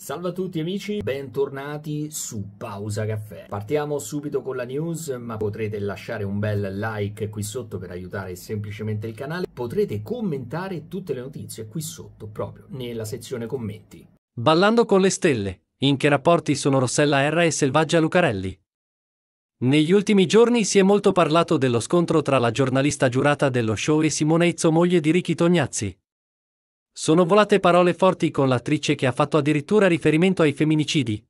Salve a tutti amici, bentornati su Pausa Caffè. Partiamo subito con la news, ma potrete lasciare un bel like qui sotto per aiutare semplicemente il canale. Potrete commentare tutte le notizie qui sotto, proprio nella sezione commenti. Ballando con le stelle, in che rapporti sono Rossella R e Selvaggia Lucarelli? Negli ultimi giorni si è molto parlato dello scontro tra la giornalista giurata dello show e Simone Izzo moglie di Ricky Tognazzi. Sono volate parole forti con l'attrice che ha fatto addirittura riferimento ai femminicidi.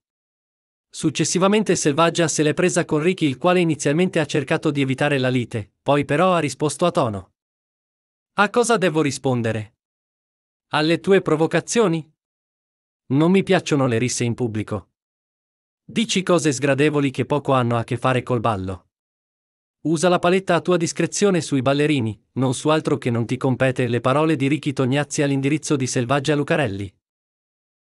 Successivamente Selvaggia se l'è presa con Ricky il quale inizialmente ha cercato di evitare la lite, poi però ha risposto a tono. A cosa devo rispondere? Alle tue provocazioni? Non mi piacciono le risse in pubblico. Dici cose sgradevoli che poco hanno a che fare col ballo. Usa la paletta a tua discrezione sui ballerini, non su altro che non ti compete le parole di Ricky Tognazzi all'indirizzo di Selvaggia Lucarelli.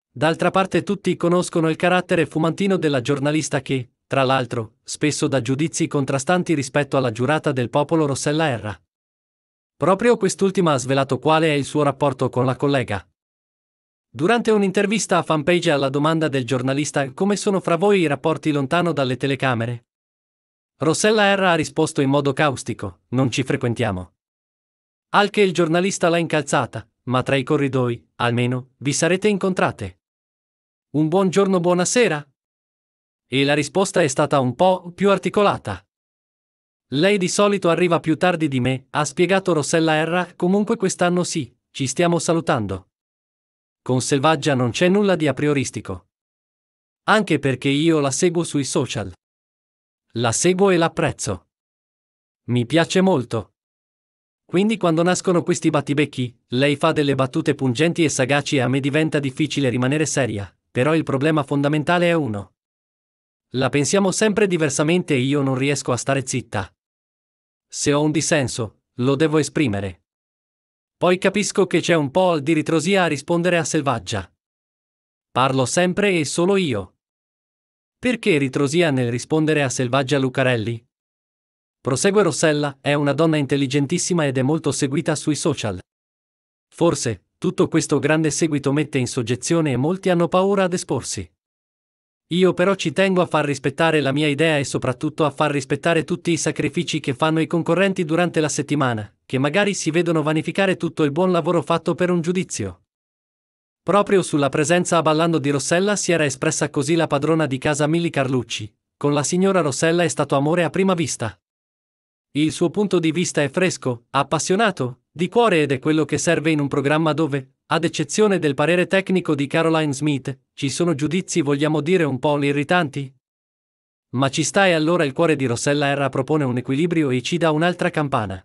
D'altra parte tutti conoscono il carattere fumantino della giornalista che, tra l'altro, spesso dà giudizi contrastanti rispetto alla giurata del popolo Rossella Erra. Proprio quest'ultima ha svelato quale è il suo rapporto con la collega. Durante un'intervista a fanpage alla domanda del giornalista come sono fra voi i rapporti lontano dalle telecamere, Rossella Erra ha risposto in modo caustico, non ci frequentiamo. Anche il giornalista l'ha incalzata, ma tra i corridoi, almeno, vi sarete incontrate. Un buongiorno buonasera? E la risposta è stata un po' più articolata. Lei di solito arriva più tardi di me, ha spiegato Rossella Erra, comunque quest'anno sì, ci stiamo salutando. Con Selvaggia non c'è nulla di aprioristico. Anche perché io la seguo sui social. La seguo e l'apprezzo. Mi piace molto. Quindi quando nascono questi battibecchi, lei fa delle battute pungenti e sagaci e a me diventa difficile rimanere seria, però il problema fondamentale è uno. La pensiamo sempre diversamente e io non riesco a stare zitta. Se ho un dissenso, lo devo esprimere. Poi capisco che c'è un po' di ritrosia a rispondere a Selvaggia. Parlo sempre e solo io. Perché ritrosia nel rispondere a Selvaggia Lucarelli? Prosegue Rossella, è una donna intelligentissima ed è molto seguita sui social. Forse, tutto questo grande seguito mette in soggezione e molti hanno paura ad esporsi. Io però ci tengo a far rispettare la mia idea e soprattutto a far rispettare tutti i sacrifici che fanno i concorrenti durante la settimana, che magari si vedono vanificare tutto il buon lavoro fatto per un giudizio. Proprio sulla presenza a ballando di Rossella si era espressa così la padrona di casa Milly Carlucci. Con la signora Rossella è stato amore a prima vista. Il suo punto di vista è fresco, appassionato, di cuore ed è quello che serve in un programma dove, ad eccezione del parere tecnico di Caroline Smith, ci sono giudizi vogliamo dire un po' irritanti? Ma ci sta e allora il cuore di Rossella Erra propone un equilibrio e ci dà un'altra campana.